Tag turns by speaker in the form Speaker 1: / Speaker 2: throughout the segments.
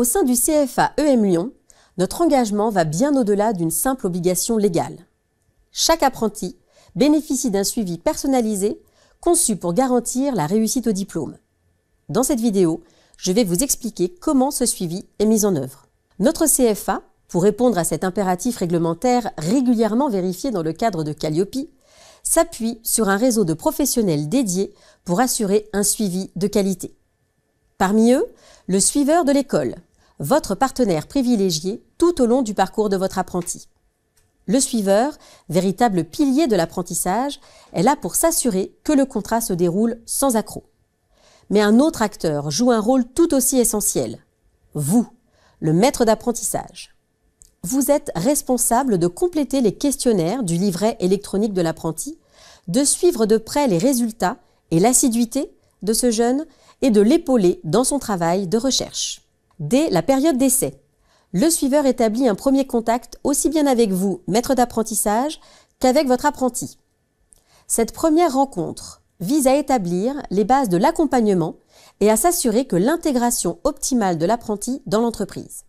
Speaker 1: Au sein du CFA EM Lyon, notre engagement va bien au-delà d'une simple obligation légale. Chaque apprenti bénéficie d'un suivi personnalisé conçu pour garantir la réussite au diplôme. Dans cette vidéo, je vais vous expliquer comment ce suivi est mis en œuvre. Notre CFA, pour répondre à cet impératif réglementaire régulièrement vérifié dans le cadre de Calliope, s'appuie sur un réseau de professionnels dédiés pour assurer un suivi de qualité. Parmi eux, le suiveur de l'école, votre partenaire privilégié tout au long du parcours de votre apprenti. Le suiveur, véritable pilier de l'apprentissage, est là pour s'assurer que le contrat se déroule sans accroc. Mais un autre acteur joue un rôle tout aussi essentiel. Vous, le maître d'apprentissage. Vous êtes responsable de compléter les questionnaires du livret électronique de l'apprenti, de suivre de près les résultats et l'assiduité de ce jeune et de l'épauler dans son travail de recherche dès la période d'essai. Le suiveur établit un premier contact aussi bien avec vous, maître d'apprentissage, qu'avec votre apprenti. Cette première rencontre vise à établir les bases de l'accompagnement et à s'assurer que l'intégration optimale de l'apprenti dans l'entreprise.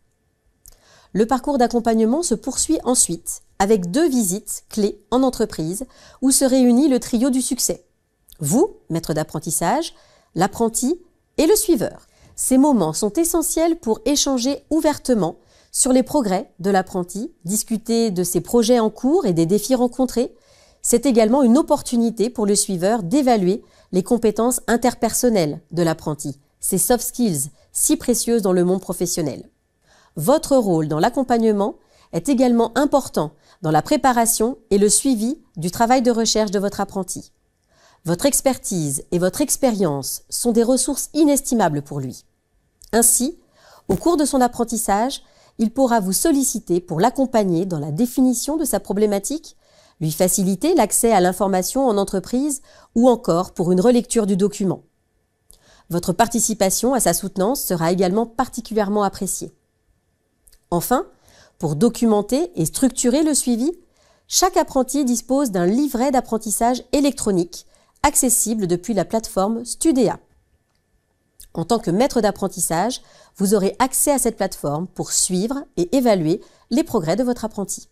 Speaker 1: Le parcours d'accompagnement se poursuit ensuite avec deux visites clés en entreprise où se réunit le trio du succès. Vous, maître d'apprentissage, l'apprenti et le suiveur. Ces moments sont essentiels pour échanger ouvertement sur les progrès de l'apprenti, discuter de ses projets en cours et des défis rencontrés. C'est également une opportunité pour le suiveur d'évaluer les compétences interpersonnelles de l'apprenti, ces soft skills si précieuses dans le monde professionnel. Votre rôle dans l'accompagnement est également important dans la préparation et le suivi du travail de recherche de votre apprenti. Votre expertise et votre expérience sont des ressources inestimables pour lui. Ainsi, au cours de son apprentissage, il pourra vous solliciter pour l'accompagner dans la définition de sa problématique, lui faciliter l'accès à l'information en entreprise ou encore pour une relecture du document. Votre participation à sa soutenance sera également particulièrement appréciée. Enfin, pour documenter et structurer le suivi, chaque apprenti dispose d'un livret d'apprentissage électronique accessible depuis la plateforme Studéa. En tant que maître d'apprentissage, vous aurez accès à cette plateforme pour suivre et évaluer les progrès de votre apprenti.